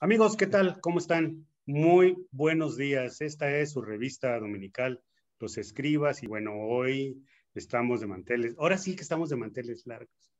Amigos, ¿qué tal? ¿Cómo están? Muy buenos días. Esta es su revista dominical, Los Escribas, y bueno, hoy estamos de manteles. Ahora sí que estamos de manteles largos,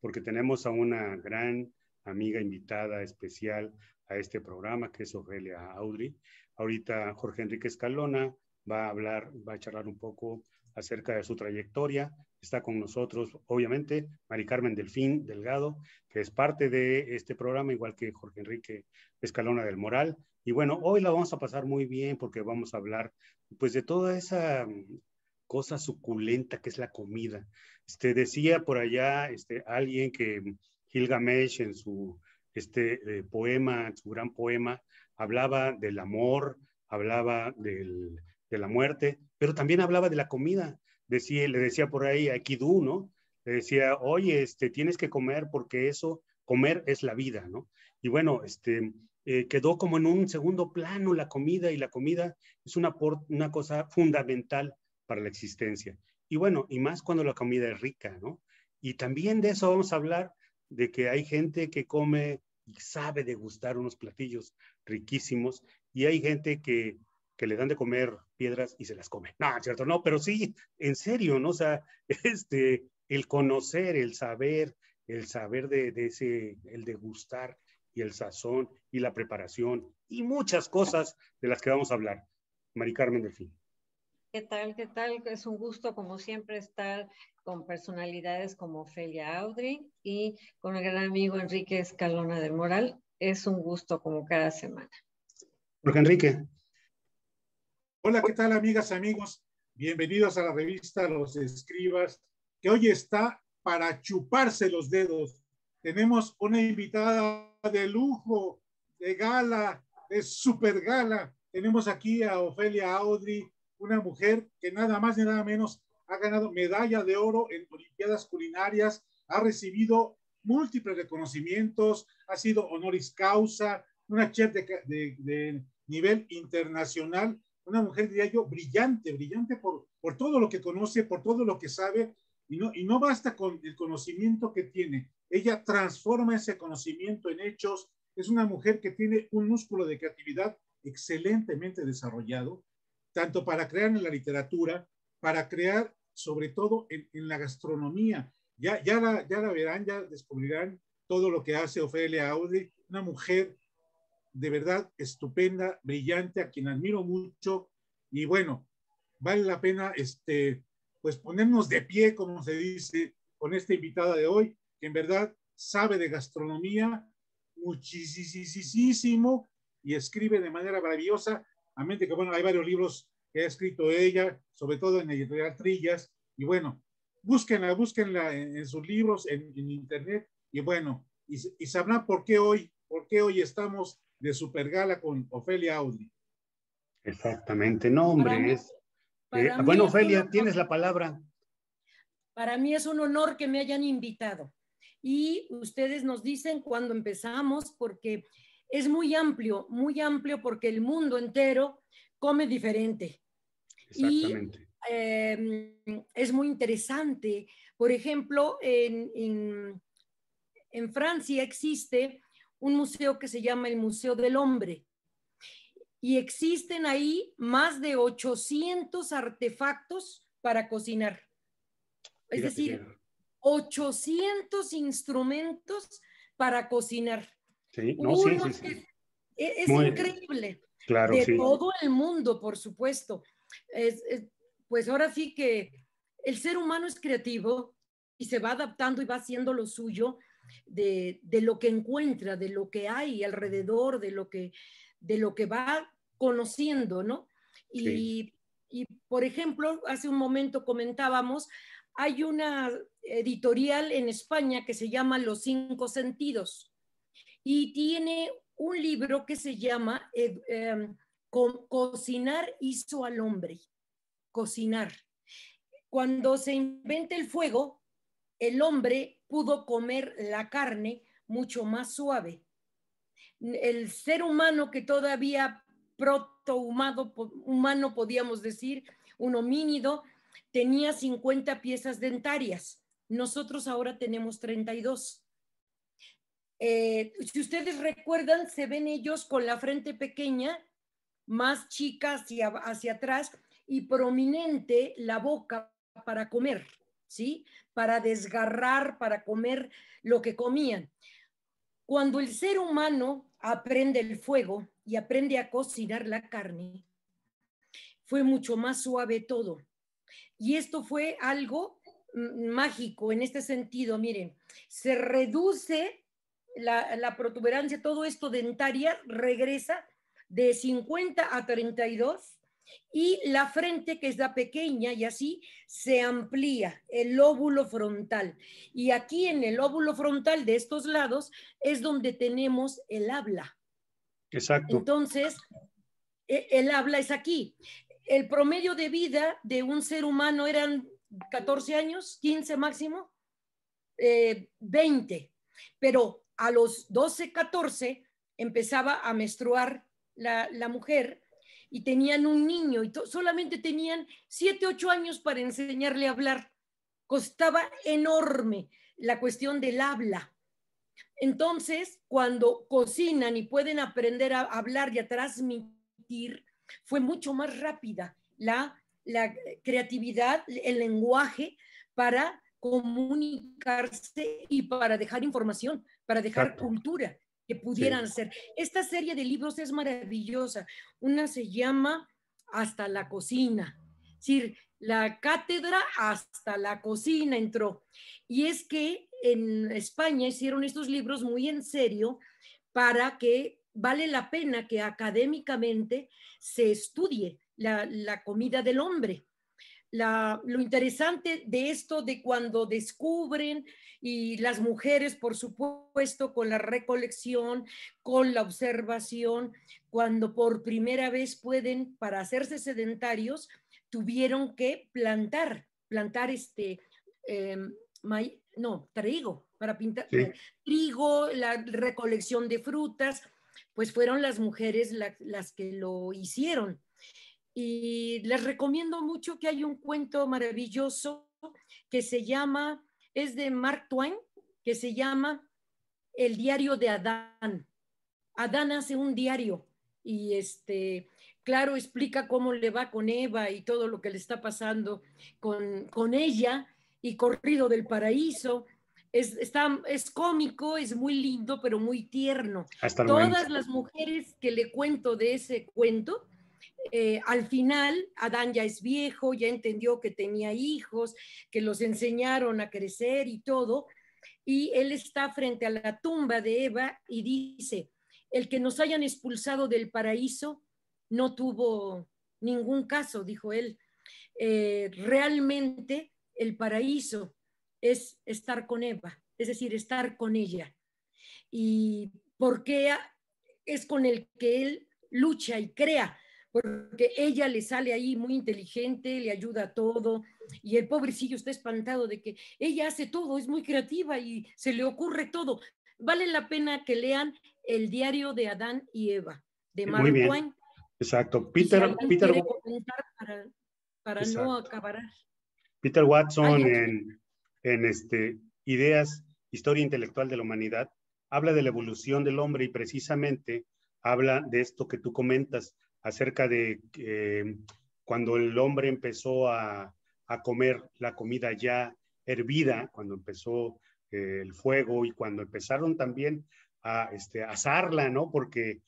porque tenemos a una gran amiga invitada especial a este programa, que es Ofelia Audrey. Ahorita Jorge Enrique Escalona va a hablar, va a charlar un poco acerca de su trayectoria. Está con nosotros, obviamente, Mari Carmen Delfín Delgado, que es parte de este programa, igual que Jorge Enrique Escalona del Moral. Y bueno, hoy la vamos a pasar muy bien porque vamos a hablar pues de toda esa mm, cosa suculenta que es la comida. Este, decía por allá este, alguien que Gilgamesh en su este, eh, poema, su gran poema, hablaba del amor, hablaba del, de la muerte, pero también hablaba de la comida. Decía, le decía por ahí a Kidú, ¿no? Le decía, oye, este, tienes que comer porque eso, comer es la vida, ¿no? Y bueno, este, eh, quedó como en un segundo plano la comida y la comida es una, una cosa fundamental para la existencia. Y bueno, y más cuando la comida es rica, ¿no? Y también de eso vamos a hablar, de que hay gente que come y sabe degustar unos platillos riquísimos y hay gente que que le dan de comer piedras y se las come. No, cierto, no, pero sí, en serio, ¿no? O sea, este, el conocer, el saber, el saber de, de ese, el degustar y el sazón y la preparación y muchas cosas de las que vamos a hablar. Mari Carmen del Delfín. ¿Qué tal? ¿Qué tal? Es un gusto, como siempre, estar con personalidades como Ofelia Audrey y con el gran amigo Enrique Escalona del Moral. Es un gusto, como cada semana. Porque Enrique. Hola, ¿qué tal amigas, amigos? Bienvenidos a la revista Los Escribas, que hoy está para chuparse los dedos. Tenemos una invitada de lujo, de gala, de super gala. Tenemos aquí a Ofelia Audrey, una mujer que nada más ni nada menos ha ganado medalla de oro en Olimpiadas Culinarias, ha recibido múltiples reconocimientos, ha sido honoris causa, una chef de, de, de nivel internacional una mujer, diría yo, brillante, brillante por, por todo lo que conoce, por todo lo que sabe, y no, y no basta con el conocimiento que tiene, ella transforma ese conocimiento en hechos, es una mujer que tiene un músculo de creatividad excelentemente desarrollado, tanto para crear en la literatura, para crear sobre todo en, en la gastronomía. Ya, ya, la, ya la verán, ya descubrirán todo lo que hace Ofelia Audi, una mujer de verdad estupenda, brillante, a quien admiro mucho. Y bueno, vale la pena este, pues ponernos de pie, como se dice, con esta invitada de hoy, que en verdad sabe de gastronomía muchísimo y escribe de manera maravillosa. A mente que, bueno, hay varios libros que ha escrito ella, sobre todo en Editorial Trillas. Y bueno, búsquenla, búsquenla en, sus libros, en, internet. Y bueno, y, y sabrán por qué hoy, por qué hoy estamos de Supergala con Ofelia Audi. Exactamente, no, hombre, es. Eh, bueno, Ofelia, tienes la palabra. Para mí es un honor que me hayan invitado. Y ustedes nos dicen cuando empezamos, porque es muy amplio, muy amplio, porque el mundo entero come diferente. Exactamente. Y, em, es muy interesante. Por ejemplo, en Francia existe un museo que se llama el Museo del Hombre. Y existen ahí más de 800 artefactos para cocinar. Es decir, 800 instrumentos para cocinar. Sí, sí, e-, Es, increíble. Claro, de todo el mundo, por supuesto. pues ahora sí que el ser humano es creativo y se va adaptando y va haciendo lo suyo de, lo que encuentra, de lo que hay alrededor, de lo que, de lo que va conociendo, ¿no? Y, por ejemplo, hace un momento comentábamos, hay una editorial en España que se llama Los Cinco Sentidos y tiene un libro que se llama eh, eh, Cocinar hizo al hombre. Cocinar. Cuando se inventa el fuego, el hombre pudo comer la carne mucho más suave. El ser humano que todavía protohumado humano podíamos decir, un homínido, tenía 50 piezas dentarias. Nosotros ahora tenemos 32. Eh, si ustedes recuerdan, se ven ellos con la frente pequeña, más chica hacia atrás y prominente la boca para comer. ¿sí? Para desgarrar, para comer lo que comían. Cuando el ser humano aprende el fuego y aprende a cocinar la carne, fue mucho más suave todo. Y esto fue algo mm, mágico en este sentido, miren, se reduce la, la protuberancia, todo esto dentaria regresa de 50 a 32 y la frente que es la pequeña y así se amplía el lóbulo frontal. Y aquí en el lóbulo frontal de estos lados es donde tenemos el habla. Exacto. Entonces, e, el habla es aquí. El promedio de vida de un ser humano eran 14 años, 15 máximo, 20, eh, pero a los 12, 14 empezaba a menstruar la, la mujer y tenían un niño y solamente tenían siete, ocho años para enseñarle a hablar. Costaba enorme la cuestión del habla. Entonces, cuando cocinan y pueden aprender a hablar y a transmitir, fue mucho más rápida la, creatividad, el lenguaje para comunicarse y para dejar información, para dejar cultura que pudieran hacer. Esta serie de libros es maravillosa. Una se llama Hasta la cocina. Es decir, la cátedra hasta la cocina entró. Y es que en España hicieron estos libros muy en serio para que vale la pena que académicamente se estudie la, la comida del hombre lo interesante de esto, de cuando descubren y las mujeres, por supuesto, con la recolección, con la observación, cuando por primera vez pueden, para hacerse sedentarios, tuvieron que plantar, plantar este, em, no, trigo, para pintar trigo, la recolección de frutas, pues fueron las mujeres las que lo hicieron y les recomiendo mucho que hay un cuento maravilloso que se llama, es de Mark Twain, que se llama El diario de Adán. Adán hace un diario y este, claro, explica cómo le va con Eva y todo lo que le está pasando con, con ella y corrido del paraíso. Es, está, es cómico, es muy lindo, pero muy tierno. Todas las mujeres que le cuento de ese cuento eh, al final Adán ya es viejo, ya entendió que tenía hijos, que los enseñaron a crecer y todo, y él está frente a la tumba de Eva y dice, el que nos hayan expulsado del paraíso no tuvo ningún caso, dijo él. Eh, realmente el paraíso es estar con Eva, es decir, estar con ella. Y porque es con el que él lucha y crea, porque ella le sale ahí muy inteligente, le ayuda a todo, y el pobrecillo está espantado de que ella hace todo, es muy creativa y se le ocurre todo. Vale la pena que lean el diario de Adán y Eva, de Mark Twain. Exacto. Peter, para, no acabar. Peter Watson en, este, Ideas, Historia Intelectual de la Humanidad, habla de la evolución del hombre y precisamente habla de esto que tú comentas, acerca de cuando el hombre empezó a, a, comer la comida ya hervida, cuando empezó eh, el fuego y cuando empezaron también a este, asarla, ¿no? Porque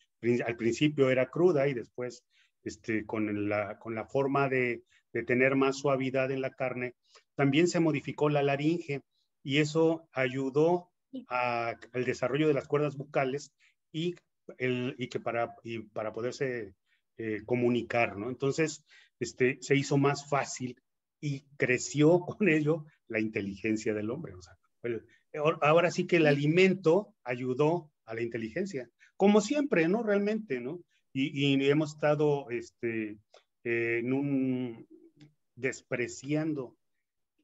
al principio era cruda y después este, con, la, con la forma de, de tener más suavidad en la carne, también se modificó la laringe y eso ayudó a, al desarrollo de las cuerdas bucales y, el, y que para, y para poderse eh, comunicar, ¿no? Entonces, este, se hizo más fácil y creció con ello la inteligencia del hombre. O sea, ahora sí que el alimento ayudó a la inteligencia, como siempre, ¿no? Realmente, ¿no? Y, hemos estado este, eh, en un, despreciando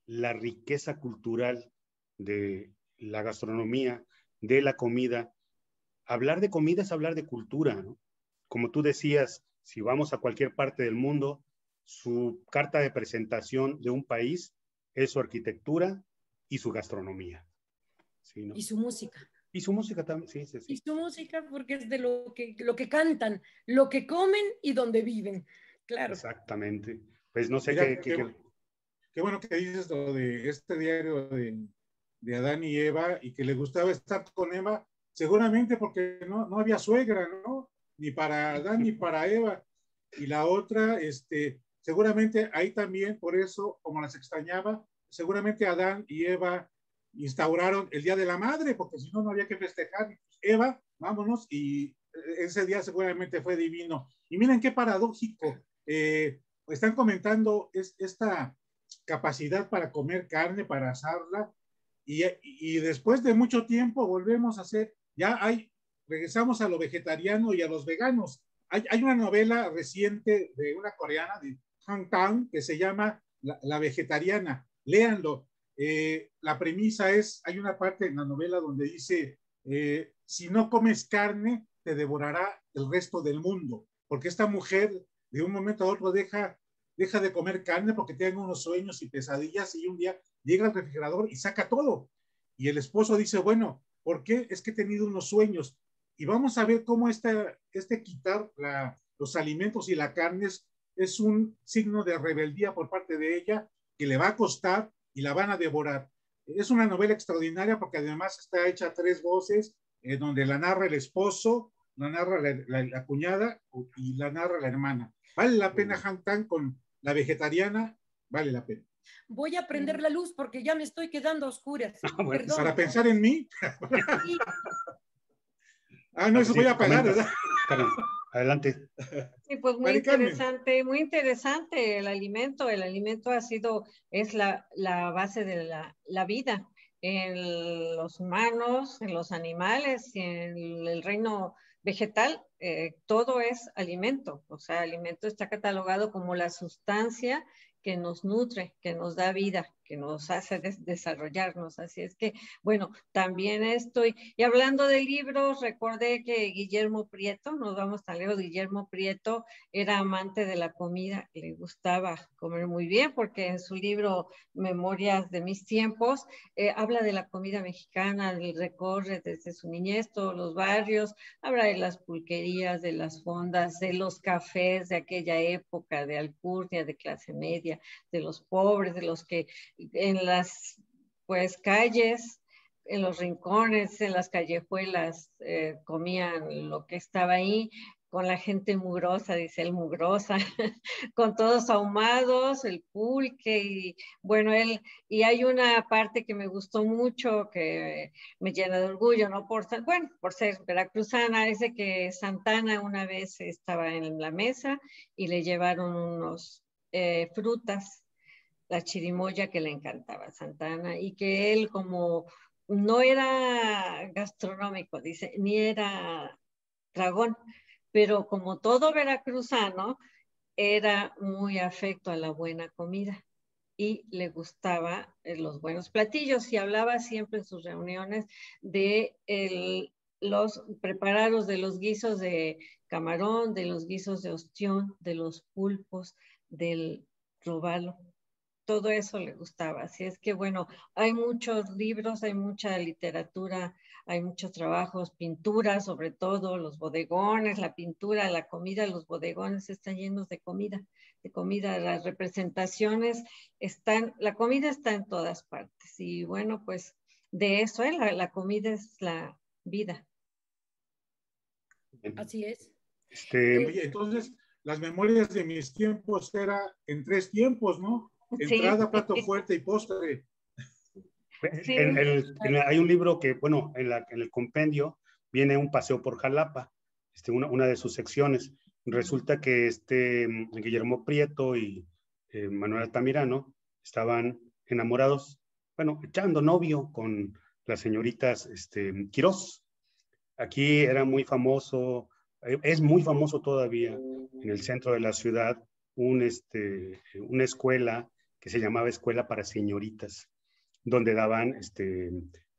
la riqueza cultural de la gastronomía, de la comida. Hablar de comida es hablar de cultura, ¿no? Como tú decías, si vamos a cualquier parte del mundo, su carta de presentación de un país es su arquitectura y su gastronomía. Y su música. Y su música también, sí, sí, Y su música porque es de lo que, lo que cantan, lo que comen y donde viven, claro. Exactamente. Pues no sé qué, qué, qué, bueno que dices lo de este diario de, de, Adán y Eva y que le gustaba estar con Eva, seguramente porque no, no había suegra, ¿no? ni para Adán ni para Eva. Y la otra, este, seguramente ahí también, por eso, como las extrañaba, seguramente Adán y Eva instauraron el Día de la Madre, porque si no, no había que festejar. Eva, vámonos, y eh, ese día seguramente fue divino. Y miren qué paradójico. Eh, están comentando es, esta capacidad para comer carne, para asarla, y, y después de mucho tiempo volvemos a hacer, ya hay regresamos a lo vegetariano y a los veganos. Hay, una novela reciente de una coreana, de Hang Tang, que se llama La, Vegetariana. Léanlo. Eh, la premisa es, hay una parte en la novela donde dice, eh, si no comes carne, te devorará el resto del mundo, porque esta mujer de un momento a otro deja, deja de comer carne porque tiene unos sueños y pesadillas y un día llega al refrigerador y saca todo. Y el esposo dice, bueno, ¿por qué? Es que he tenido unos sueños. Y vamos a ver cómo este, este quitar la, los alimentos y la carne es, un signo de rebeldía por parte de ella que le va a costar y la van a devorar. Es una novela extraordinaria porque además está hecha tres voces, eh, donde la narra el esposo, la narra la, cuñada y la narra la hermana. Vale la pena Tan con la vegetariana, vale la pena. Voy a prender la luz porque ya me estoy quedando a oscuras. Ah, para pensar en mí. Sí, Ah, no, ah, eso voy a ¿verdad? adelante. Sí, pues muy interesante, muy interesante el alimento. El alimento ha sido, es la, base de la, vida en los humanos, en los animales, en el reino vegetal, eh, todo es alimento. O sea, alimento está catalogado como la sustancia que nos nutre, que nos da vida nos hace desarrollarnos. Así es que, bueno, también estoy. Y hablando de libros, recordé que Guillermo Prieto, nos vamos tan lejos, Guillermo Prieto era amante de la comida, le gustaba comer muy bien, porque en su libro Memorias de mis tiempos eh, habla de la comida mexicana, del recorre desde su niñez, todos los barrios, habla de las pulquerías, de las fondas, de los cafés de aquella época, de alcurnia, de clase media, de los pobres, de los que en las pues calles, en los rincones, en las callejuelas, eh, comían lo que estaba ahí, con la gente mugrosa, dice él, mugrosa, con todos ahumados, el pulque, y bueno, él, y hay una parte que me gustó mucho, que me llena de orgullo, no por, bueno, por ser veracruzana, dice que Santana una vez estaba en la mesa y le llevaron unos eh, frutas la chirimoya que le encantaba a Santana y que él como no era gastronómico, dice, ni era dragón, pero como todo veracruzano, era muy afecto a la buena comida y le gustaba eh, los buenos platillos y hablaba siempre en sus reuniones de los preparados de los guisos de camarón, de los guisos de ostión, de los pulpos, del robalo todo eso le gustaba. Así es que bueno, hay muchos libros, hay mucha literatura, hay muchos trabajos, pintura sobre todo, los bodegones, la pintura, la comida, los bodegones están llenos de comida, de comida, las representaciones están, la comida está en todas partes. Y bueno, pues de eso, ¿eh? la, comida es la vida. Así es. Este, eh, entonces, las memorias de mis tiempos era en tres tiempos, ¿no? Entrada, plato fuerte y postre. Pues, hay un libro que, bueno, en, el compendio viene un paseo por Jalapa, este, una, una, de sus secciones. Resulta que este, mm, Guillermo Prieto y eh, Manuel Altamirano estaban enamorados, bueno, echando novio con las señoritas este, Quirós. Aquí era muy famoso, eh, es muy famoso todavía en el centro de la ciudad, un, este, una escuela que se llamaba Escuela para Señoritas, donde daban este,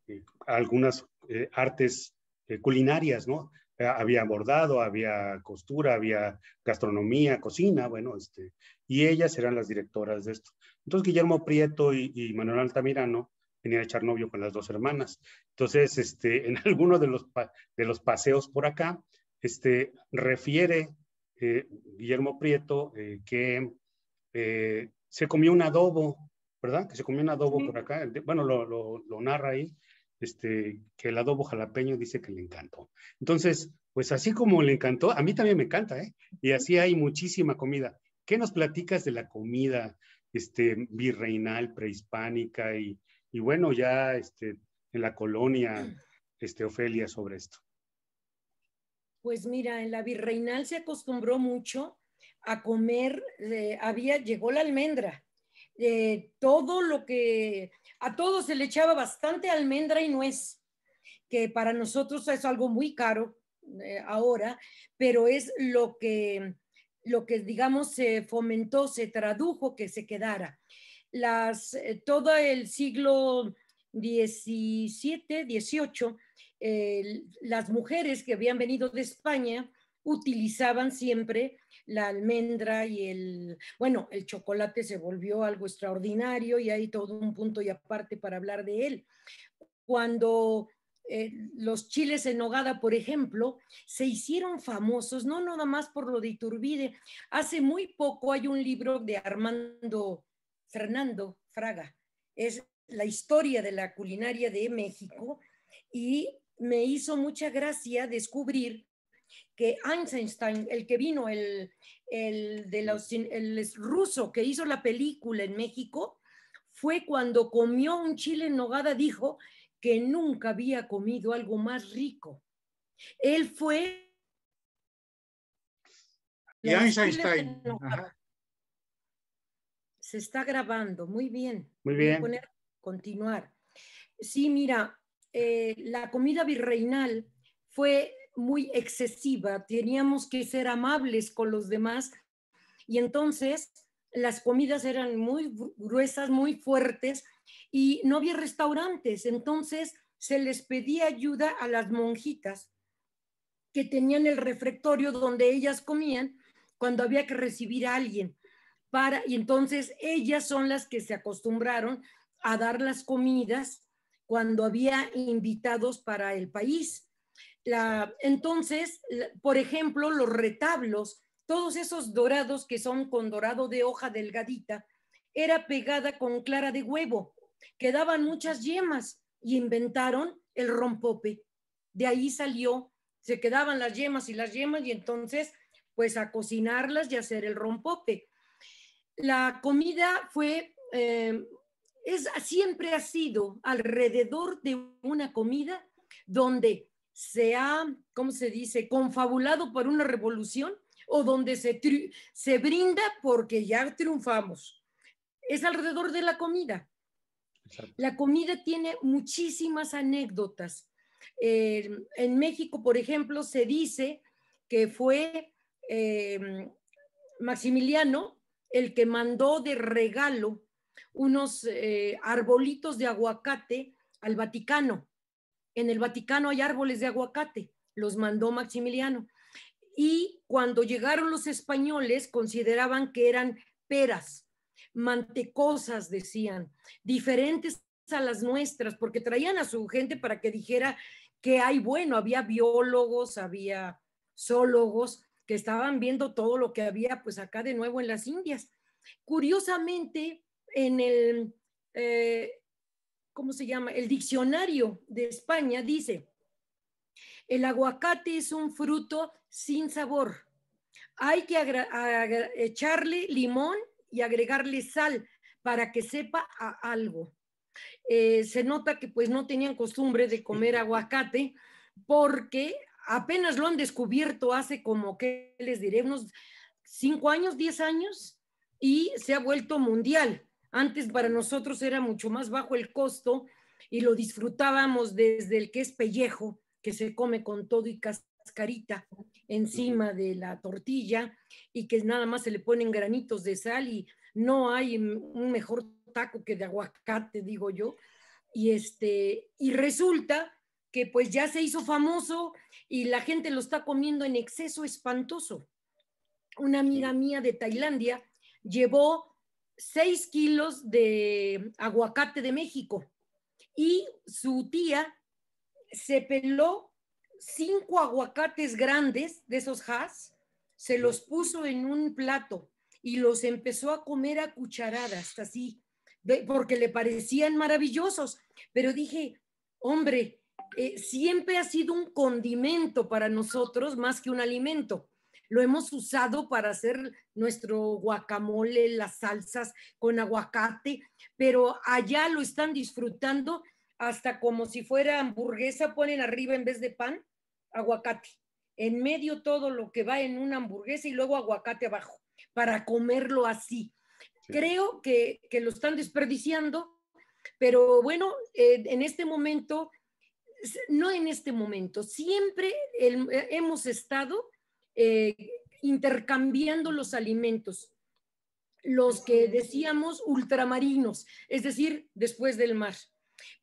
eh, algunas eh, artes eh, culinarias, ¿no? había bordado, había costura, había gastronomía, cocina, bueno, este, y ellas eran las directoras de esto. Entonces Guillermo Prieto y, Manuel Altamirano venían a echar novio con las dos hermanas. Entonces, este, en alguno de los, de los paseos por acá, este, refiere Guillermo Prieto que se comió un adobo, ¿verdad? Que se comió un adobo por acá. Bueno, lo, narra ahí, este, que el adobo jalapeño dice que le encantó. Entonces, pues así como le encantó, a mí también me encanta, ¿eh? Y así hay muchísima comida. ¿Qué nos platicas de la comida este, virreinal, prehispánica y, bueno, ya este, en la colonia, este, Ofelia, sobre esto? Pues mira, en la virreinal se acostumbró mucho a comer, eh, había, llegó la almendra. Eh, todo lo que, a todos se le echaba bastante almendra y nuez, que para nosotros es algo muy caro eh, ahora, pero es lo que, lo que digamos se fomentó, se tradujo que se quedara. Las, todo el siglo XVII, XVIII, las mujeres que habían venido de España, utilizaban siempre la almendra y el, bueno, el chocolate se volvió algo extraordinario y hay todo un punto y aparte para hablar de él. Cuando eh, los chiles en nogada, por ejemplo, se hicieron famosos, no nada más por lo de Iturbide. Hace muy poco hay un libro de Armando Fernando Fraga, es la historia de la culinaria de México y me hizo mucha gracia descubrir que Einstein, el que vino, el, el, de los, ruso que hizo la película en México, fue cuando comió un chile en nogada, dijo que nunca había comido algo más rico. Él fue... Einstein. Se está grabando, muy bien. Muy bien. continuar. Sí, mira, eh, la comida virreinal fue muy excesiva, teníamos que ser amables con los demás y entonces las comidas eran muy gruesas, muy fuertes y no había restaurantes, entonces se les pedía ayuda a las monjitas que tenían el refectorio donde ellas comían cuando había que recibir a alguien. Para, y entonces ellas son las que se acostumbraron a dar las comidas cuando había invitados para el país entonces, por ejemplo, los retablos, todos esos dorados que son con dorado de hoja delgadita, era pegada con clara de huevo, quedaban muchas yemas y inventaron el rompope. De ahí salió, se quedaban las yemas y las yemas y entonces pues a cocinarlas y hacer el rompope. La comida fue, eh, es, siempre ha sido alrededor de una comida donde se ha, ¿cómo se dice?, confabulado por una revolución o donde se, brinda porque ya triunfamos. Es alrededor de la comida. La comida tiene muchísimas anécdotas. en México, por ejemplo, se dice que fue eh, Maximiliano el que mandó de regalo unos eh, arbolitos de aguacate al Vaticano en el Vaticano hay árboles de aguacate, los mandó Maximiliano. Y cuando llegaron los españoles consideraban que eran peras, mantecosas, decían, diferentes a las nuestras, porque traían a su gente para que dijera que hay bueno, había biólogos, había zoólogos que estaban viendo todo lo que había, pues acá de nuevo en las Indias. Curiosamente, en el, eh, ¿cómo se llama? El diccionario de España dice, el aguacate es un fruto sin sabor. Hay que echarle limón y agregarle sal para que sepa a algo. Eh, se nota que pues no tenían costumbre de comer aguacate porque apenas lo han descubierto hace como que les diré unos 5 años, diez años y se ha vuelto mundial. Antes para nosotros era mucho más bajo el costo y lo disfrutábamos desde el que es pellejo, que se come con todo y cascarita encima de la tortilla y que nada más se le ponen granitos de sal y no hay un mejor taco que de aguacate, digo yo. Y, este, y resulta que pues ya se hizo famoso y la gente lo está comiendo en exceso espantoso. Una amiga mía de Tailandia llevó seis kilos de aguacate de México y su tía se peló cinco aguacates grandes de esos has, se los puso en un plato y los empezó a comer a cucharadas, así, porque le parecían maravillosos. Pero dije, hombre, eh, siempre ha sido un condimento para nosotros más que un alimento lo hemos usado para hacer nuestro guacamole, las salsas con aguacate, pero allá lo están disfrutando hasta como si fuera hamburguesa, ponen arriba en vez de pan, aguacate. En medio todo lo que va en una hamburguesa y luego aguacate abajo, para comerlo así. Creo que, lo están desperdiciando, pero bueno, eh, en este momento, no en este momento, siempre eh, hemos estado eh, intercambiando los alimentos, los que decíamos ultramarinos, es decir, después del mar.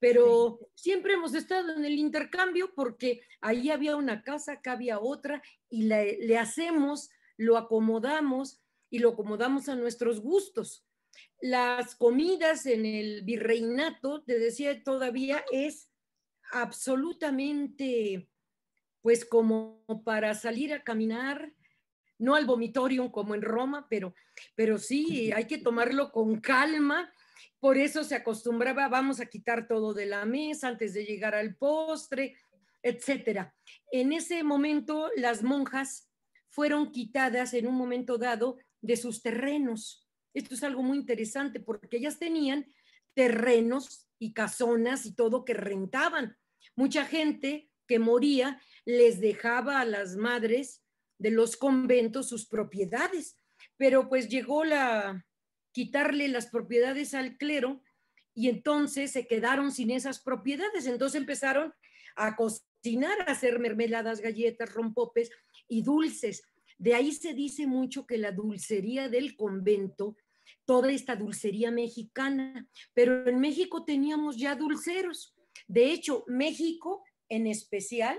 Pero siempre hemos estado en el intercambio porque ahí había una casa, acá había otra, y le hacemos, lo acomodamos y lo acomodamos a nuestros gustos. Las comidas en el virreinato, te decía, todavía es absolutamente pues como para salir a caminar, no al vomitorium como en Roma, pero, pero sí hay que tomarlo con calma. Por eso se acostumbraba, vamos a quitar todo de la mesa antes de llegar al postre, etcétera. En ese momento las monjas fueron quitadas en un momento dado de sus terrenos. Esto es algo muy interesante porque ellas tenían terrenos y casonas y todo que rentaban. Mucha gente que moría les dejaba a las madres de los conventos sus propiedades, pero pues llegó la quitarle las propiedades al clero y entonces se quedaron sin esas propiedades, entonces empezaron a cocinar, a hacer mermeladas, galletas, rompopes y dulces. De ahí se dice mucho que la dulcería del convento toda esta dulcería mexicana, pero en México teníamos ya dulceros. De hecho, México en especial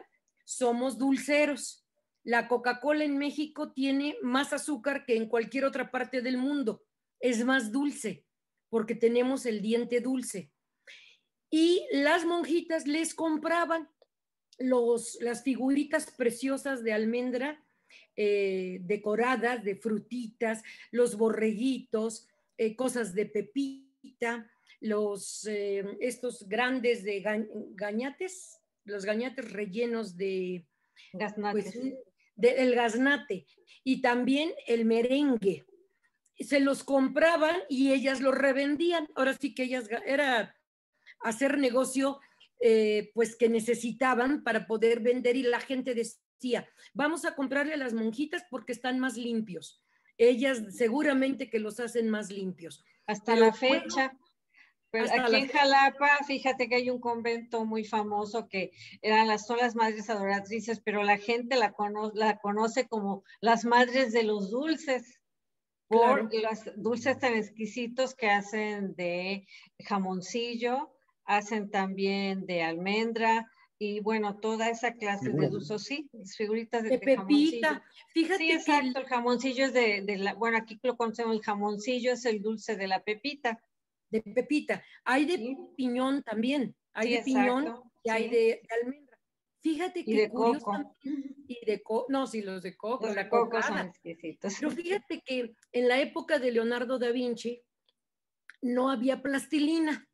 somos dulceros. La Coca-Cola en México tiene más azúcar que en cualquier otra parte del mundo. Es más dulce porque tenemos el diente dulce. Y las monjitas les compraban los, las figuritas preciosas de almendra eh, decoradas de frutitas, los borreguitos, eh, cosas de pepita, los, eh, estos grandes de gañates, los gañates rellenos de... Pues, gaznate. el gaznate y también el merengue. Se los compraban y ellas los revendían. Ahora sí que ellas era hacer negocio eh, pues que necesitaban para poder vender y la gente decía, vamos a comprarle a las monjitas porque están más limpios. Ellas seguramente que los hacen más limpios. Hasta la fecha. Pues aquí en Jalapa, fíjate que hay un convento muy famoso que eran las, solas madres adoratrices, pero la gente la, la conoce como las madres de los dulces, por los dulces tan exquisitos que hacen de jamoncillo, hacen también de almendra, y bueno, toda esa clase de dulces, sí, figuritas de, de pepita. Fíjate que el... jamoncillo es de, la, bueno, aquí lo conocemos, el jamoncillo es el dulce de la pepita de pepita. Hay de piñón también, hay de piñón y hay de, almendra. Fíjate que y de coco. y de no, sí, los de coco, exquisitos. Pero fíjate que en la época de Leonardo da Vinci no había plastilina.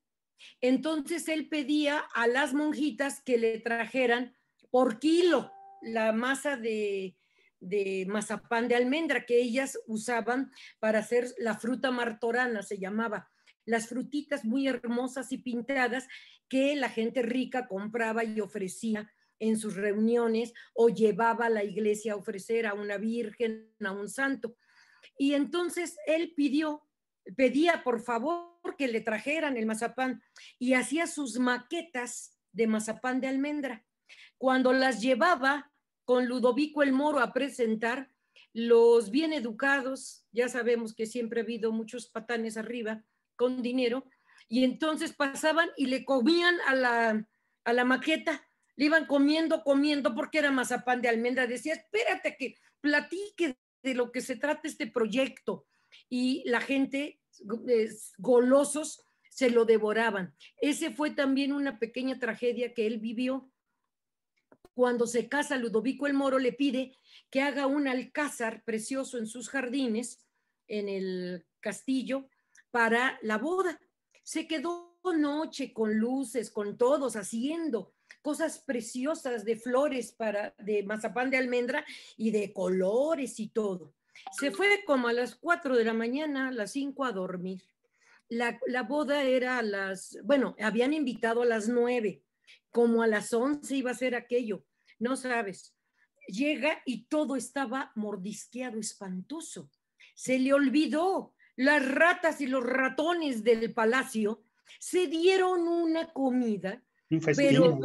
Entonces él pedía a las monjitas que le trajeran por kilo la masa de, de mazapán de almendra que ellas usaban para hacer la fruta martorana, se llamaba las frutitas muy hermosas y pintadas que la gente rica compraba y ofrecía en sus reuniones o llevaba a la iglesia a ofrecer a una virgen, a un santo. Y entonces él pidió, pedía por favor que le trajeran el mazapán y hacía sus maquetas de mazapán de almendra. Cuando las llevaba con Ludovico el Moro a presentar, los bien educados, ya sabemos que siempre ha habido muchos patanes arriba, con dinero, y entonces pasaban y le comían a la, a la maqueta, le iban comiendo, comiendo, porque era mazapán de almendra. Decía, espérate que platique de lo que se trata este proyecto. Y la gente, golosos, se lo devoraban. Ese fue también una pequeña tragedia que él vivió. Cuando se casa, Ludovico el Moro le pide que haga un alcázar precioso en sus jardines, en el castillo, para la boda. Se quedó noche con luces, con todos, haciendo cosas preciosas de flores para de mazapán de almendra y de colores y todo. Se fue como a las 4 de la mañana, a las 5 a dormir. La, la boda era a las, bueno, habían invitado a las 9, como a las 11 iba a ser aquello, no sabes. Llega y todo estaba mordisqueado, espantoso. Se le olvidó las ratas y los ratones del palacio se dieron una comida, pero,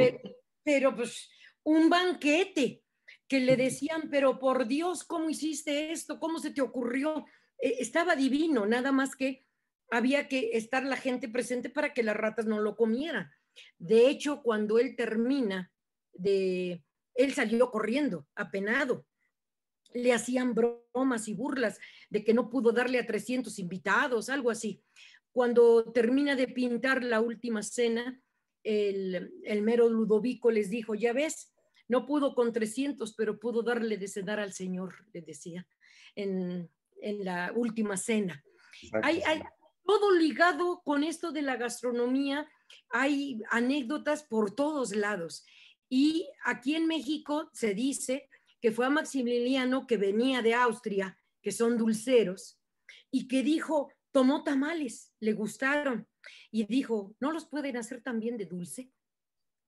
pues un banquete que le decían, pero por Dios, ¿cómo hiciste esto? ¿Cómo se te ocurrió? E, estaba divino, nada más que había que estar la gente presente para que las ratas no lo comieran. De hecho, cuando él termina de, él salió corriendo, apenado, le hacían bromas y burlas de que no pudo darle a 300 invitados, algo así. Cuando termina de pintar la última cena, el, el mero Ludovico les dijo, ya ves, no pudo con 300, pero pudo darle de cenar al Señor, le decía, en, la última cena. hay, todo ligado con esto de la gastronomía, hay anécdotas por todos lados. Y aquí en México se dice que fue a Maximiliano, que venía de Austria, que son dulceros, y que dijo, tomó tamales, le gustaron, y dijo, ¿no los pueden hacer también de dulce?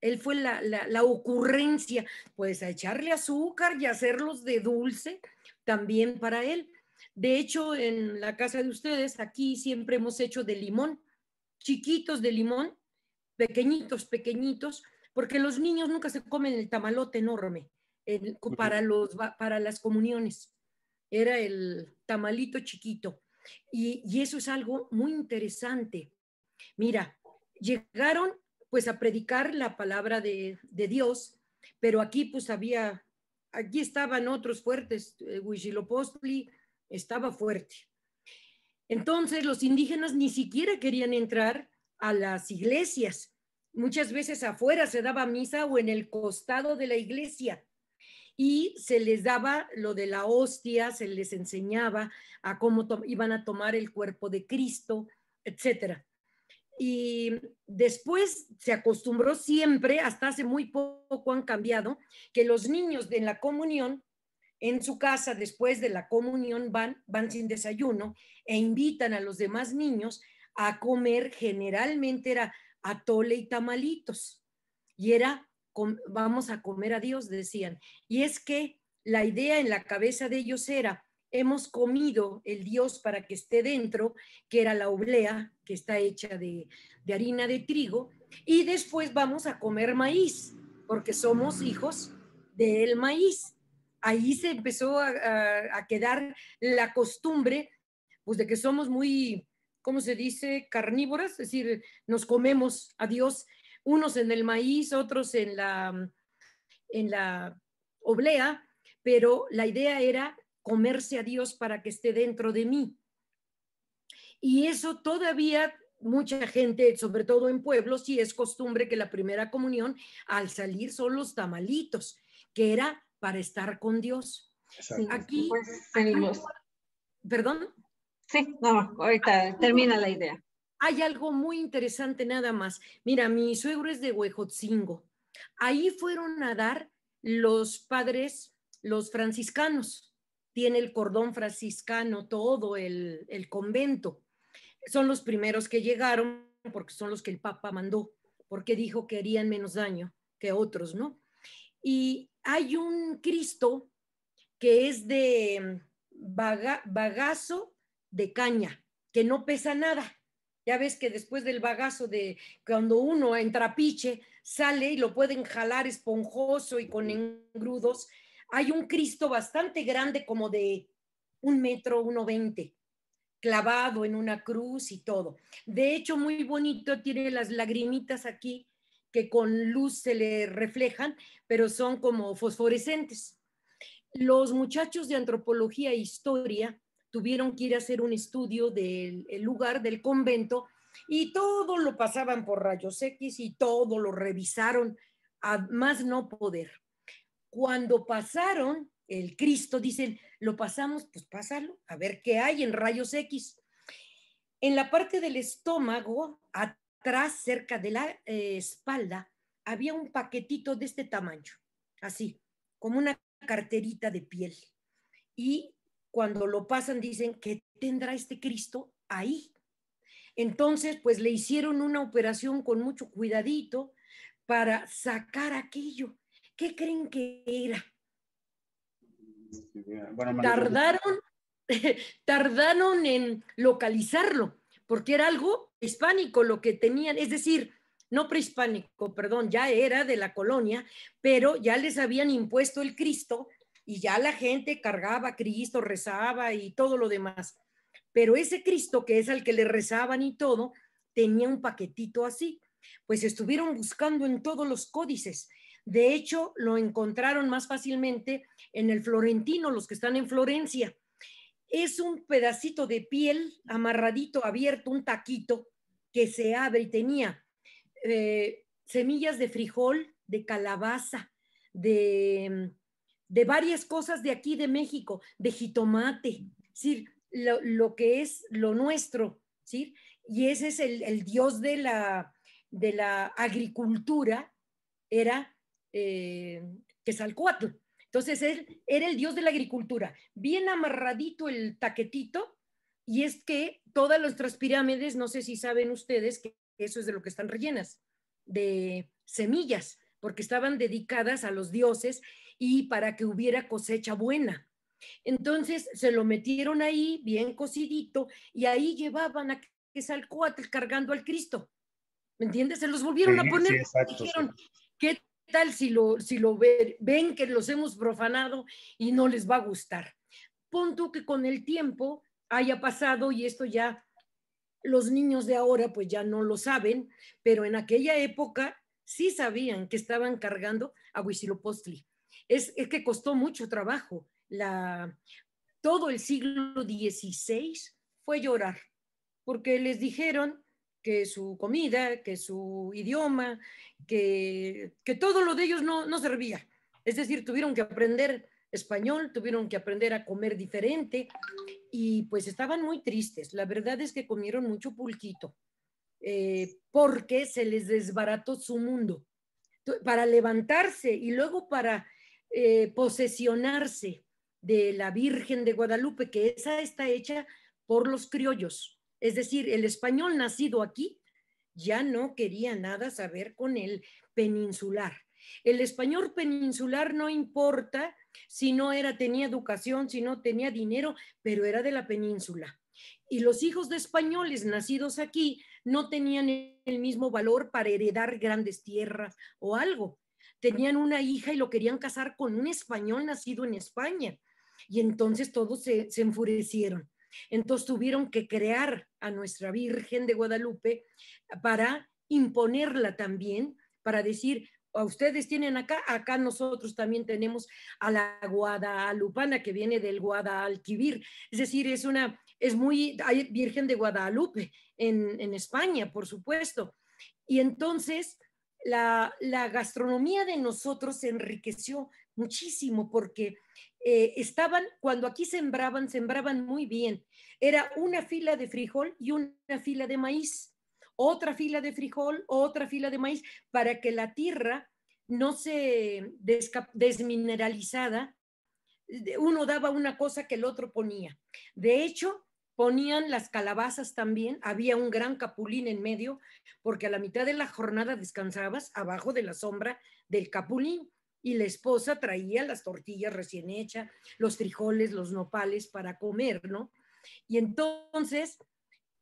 Él fue la, ocurrencia, pues a echarle azúcar y hacerlos de dulce también para él. De hecho, en la casa de ustedes, aquí siempre hemos hecho de limón, chiquitos de limón, pequeñitos, pequeñitos, porque los niños nunca se comen el tamalote enorme para, los, para las comuniones. Era el tamalito chiquito. Y, eso es algo muy interesante. Mira, llegaron pues a predicar la palabra de, Dios, pero aquí pues había, aquí estaban otros fuertes, eh, Huichilopostli estaba fuerte. Entonces los indígenas ni siquiera querían entrar a las iglesias. Muchas veces afuera se daba misa o en el costado de la iglesia y se les daba lo de la hostia, se les enseñaba a cómo iban a tomar el cuerpo de Cristo, etcétera. Y después se acostumbró siempre, hasta hace muy poco han cambiado, que los niños de la comunión, en su casa después de la comunión van, van sin desayuno e invitan a los demás niños a comer, generalmente era atole y tamalitos. Y era vamos a comer a Dios, decían. Y es que la idea en la cabeza de ellos era, hemos comido el Dios para que esté dentro, que era la oblea, que está hecha de, harina de trigo, y después vamos a comer maíz, porque somos hijos del maíz. Ahí se empezó a, a quedar la costumbre, pues de que somos muy, ¿cómo se dice?, carnívoras, es decir, nos comemos a Dios unos en el maíz, otros en la, mm, en la oblea, pero la idea era comerse a Dios para que esté dentro de mí. Y eso todavía mucha gente, sobre todo en pueblos, sí es costumbre que la primera comunión al salir son los tamalitos, que era para estar con Dios. Aquí pues Perdón. Sí, no, ahorita termina la idea hay algo muy interesante nada más. Mira, mi suegro es de Huejotzingo. Ahí fueron a dar los padres, los franciscanos. Tiene el cordón franciscano, todo el, convento. Son los primeros que llegaron porque son los que el Papa mandó, porque dijo que harían menos daño que otros, ¿no? Y hay un Cristo que es de bagazo mm, de caña, que no pesa nada ya ves que después del bagazo de cuando uno entra piche sale y lo pueden jalar esponjoso y con engrudos, hay un Cristo bastante grande como de un metro, uno veinte, clavado en una cruz y todo. De hecho, muy bonito, tiene las lagrimitas aquí que con luz se le reflejan, pero son como fosforescentes. Los muchachos de antropología e historia tuvieron que ir a hacer un estudio del lugar del convento y todo lo pasaban por rayos X y todo lo revisaron a más no poder. Cuando pasaron el Cristo, dicen, lo pasamos, pues pásalo, a ver qué hay en rayos X. En la parte del estómago, atrás, cerca de la eh, espalda, había un paquetito de este tamaño, así, como una carterita de piel. Y cuando lo pasan dicen, que tendrá este Cristo ahí? Entonces, pues le hicieron una operación con mucho cuidadito para sacar aquello. ¿Qué creen que era? tardaron, tardaron en localizarlo, porque era algo hispánico lo que tenían, es decir, no prehispánico, perdón, ya era de la colonia, pero ya les habían impuesto el Cristo y ya la gente cargaba Cristo, rezaba y todo lo demás. Pero ese Cristo, que es al que le rezaban y todo, tenía un paquetito así. Pues estuvieron buscando en todos los códices. De hecho, lo encontraron más fácilmente en el florentino, los que están en Florencia. Es un pedacito de piel amarradito, abierto, un taquito que se abre y tenía eh, semillas de frijol, de calabaza, de de varias cosas de aquí de México, de jitomate, lo, que es lo nuestro, ¿sí? y ese es el, dios de la, de la, agricultura, era eh, Entonces él era el dios de la agricultura, bien amarradito el taquetito, y es que todas nuestras pirámides, no sé si saben ustedes que eso es de lo que están rellenas, de semillas porque estaban dedicadas a los dioses y para que hubiera cosecha buena. Entonces se lo metieron ahí bien cocidito y ahí llevaban a Quetzalcóatl cargando al Cristo. ¿Me entiendes? Se los volvieron a poner. dijeron, ¿qué tal si lo, si lo ven, ven que los hemos profanado y no les va a gustar? Punto que con el tiempo haya pasado y esto ya los niños de ahora pues ya no lo saben, pero en aquella época sí sabían que estaban cargando a Huitzilopochtli. Es, es que costó mucho trabajo. La, todo el siglo XVI fue llorar, porque les dijeron que su comida, que su idioma, que, que todo lo de ellos no, no servía. Es decir, tuvieron que aprender español, tuvieron que aprender a comer diferente y pues estaban muy tristes. La verdad es que comieron mucho pulquito. Eh, porque se les desbarató su mundo para levantarse y luego para eh, posesionarse de la Virgen de Guadalupe, que esa está hecha por los criollos. Es decir, el español nacido aquí ya no quería nada saber con el peninsular. El español peninsular no importa si no era, tenía educación, si no tenía dinero, pero era de la península. Y los hijos de españoles nacidos aquí no tenían el mismo valor para heredar grandes tierras o algo. Tenían una hija y lo querían casar con un español nacido en España. Y entonces todos se, enfurecieron. Entonces tuvieron que crear a nuestra Virgen de Guadalupe para imponerla también, para decir, a ustedes tienen acá, acá nosotros también tenemos a la Guadalupana que viene del Guadalquivir, es decir, es una es muy, hay Virgen de Guadalupe en, España, por supuesto. Y entonces la, gastronomía de nosotros se enriqueció muchísimo porque eh, estaban, cuando aquí sembraban, sembraban muy bien. Era una fila de frijol y una fila de maíz, otra fila de frijol, otra fila de maíz, para que la tierra no se desmineralizada, uno daba una cosa que el otro ponía. De hecho, ponían las calabazas también, había un gran capulín en medio, porque a la mitad de la jornada descansabas abajo de la sombra del capulín y la esposa traía las tortillas recién hechas, los frijoles, los nopales para comer, ¿no? Y entonces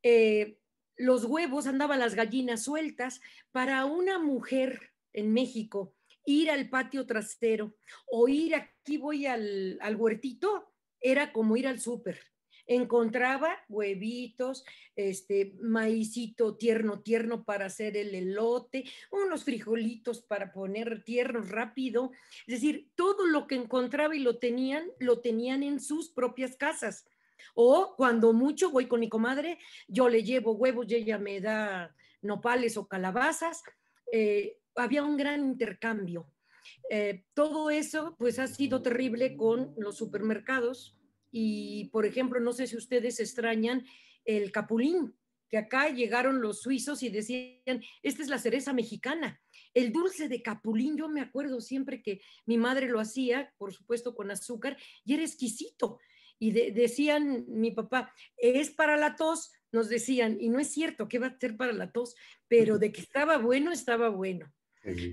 eh, los huevos andaban las gallinas sueltas para una mujer en México ir al patio trasero o ir aquí voy al, al huertito era como ir al súper encontraba huevitos, este maicito tierno, tierno para hacer el elote, unos frijolitos para poner tiernos rápido. Es decir, todo lo que encontraba y lo tenían, lo tenían en sus propias casas. O cuando mucho voy con mi comadre, yo le llevo huevos y ella me da nopales o calabazas. Eh, había un gran intercambio. Eh, todo eso pues ha sido terrible con los supermercados, y, por ejemplo, no sé si ustedes extrañan el capulín, que acá llegaron los suizos y decían, esta es la cereza mexicana. El dulce de capulín, yo me acuerdo siempre que mi madre lo hacía, por supuesto con azúcar, y era exquisito. Y decían mi papá, es para la tos, nos decían, y no es cierto, que va a ser para la tos? Pero de que estaba bueno, estaba bueno.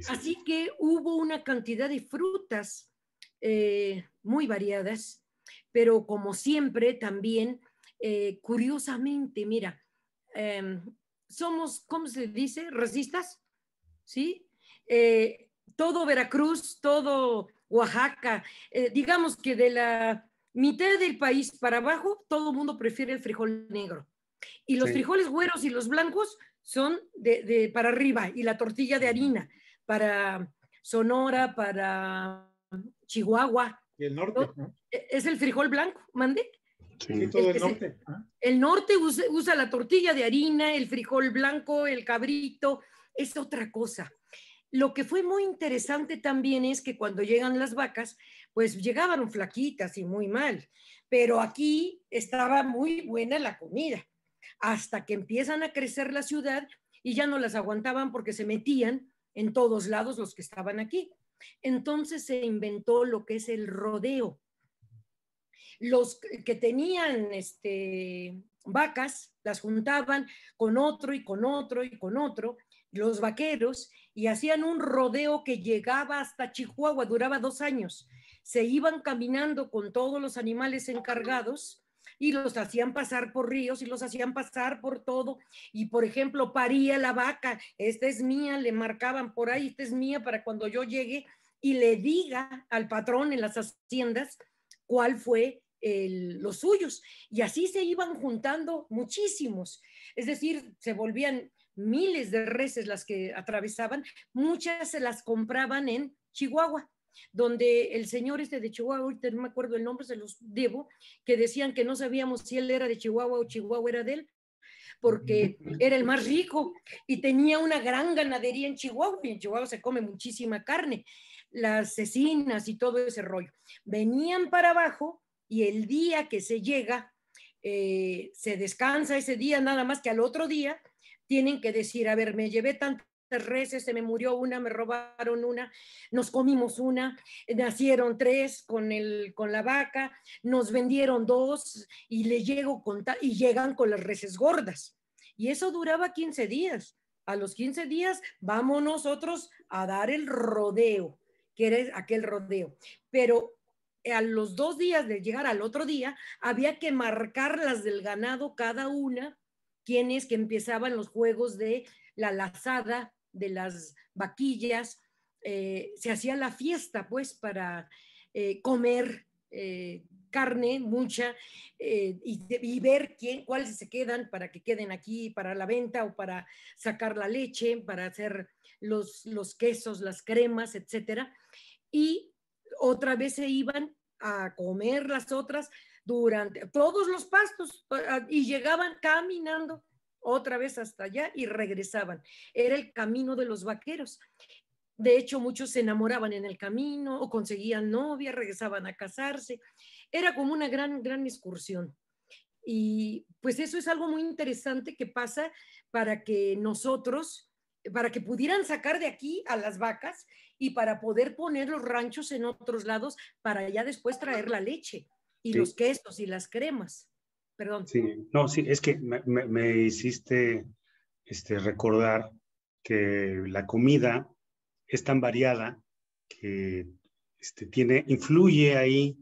Así que hubo una cantidad de frutas eh, muy variadas pero como siempre, también, eh, curiosamente, mira, em, somos, ¿cómo se dice? Racistas, ¿sí? Eh, todo Veracruz, todo Oaxaca, eh, digamos que de la mitad del país para abajo, todo el mundo prefiere el frijol negro. Y los frijoles güeros y los blancos son de, para arriba y la tortilla de harina para Sonora, para Chihuahua. Y el norte, e-, es el frijol blanco, mande. El, norte. usa, la tortilla de harina, el frijol blanco, el cabrito, es otra cosa. Lo que fue muy interesante también es que cuando llegan las vacas, pues llegaban flaquitas y muy mal, pero aquí estaba muy buena la comida, hasta que empiezan a crecer la ciudad y ya no las aguantaban porque se metían en todos lados los que estaban aquí. Entonces se inventó lo que es el rodeo los que tenían este, vacas, las juntaban con otro y con otro y con otro, los vaqueros, y hacían un rodeo que llegaba hasta Chihuahua, duraba dos años. Se iban caminando con todos los animales encargados y los hacían pasar por ríos y los hacían pasar por todo. Y por ejemplo, paría la vaca, esta es mía, le marcaban por ahí, esta es mía para cuando yo llegue y le diga al patrón en las haciendas cuál fue los suyos. Y así se iban juntando muchísimos. Es decir, se volvían miles de reses las que atravesaban. Muchas se las compraban en Chihuahua, donde el señor este de Chihuahua, ahorita no me acuerdo el nombre, se los debo, que decían que no sabíamos si él era de Chihuahua o Chihuahua era de él porque era el más rico y tenía una gran ganadería en Chihuahua, y en Chihuahua se come muchísima carne, las cecinas y todo ese rollo. Venían para abajo y el día que se llega, eh, se descansa ese día, nada más que al otro día tienen que decir, a ver, me llevé tantas reses, se me murió una, me robaron una, nos comimos una, nacieron tres con, el, con la vaca, nos vendieron dos y, le llego con y llegan con las reses gordas. Y eso duraba 15 días. A los 15 días vamos nosotros a dar el rodeo, que era aquel rodeo. Pero eh, a los dos días de llegar al otro día, había que marcar las del ganado cada una, quienes que empezaban los juegos de la lazada, de las vaquillas, eh, se hacía la fiesta pues para eh, comer carne, mucha, y, ver quién, cuáles se quedan para que queden aquí para la venta o para sacar la leche, para hacer los, los quesos, las cremas, etcétera. Y otra vez se iban a comer las otras durante todos los pastos ah, y llegaban caminando otra vez hasta allá y regresaban. Era el camino de los vaqueros. De hecho, muchos se enamoraban en el camino o conseguían novia, regresaban a casarse. Era como una gran, gran excursión. Y pues eso es algo muy interesante que pasa para que nosotros, para que pudieran sacar de aquí a las vacas y para poder poner los ranchos en otros lados para ya después traer la leche y los quesos y las cremas. Perdón. Sí, no, sí, es que me, hiciste este, recordar que la comida es tan variada que este, tiene, influye ahí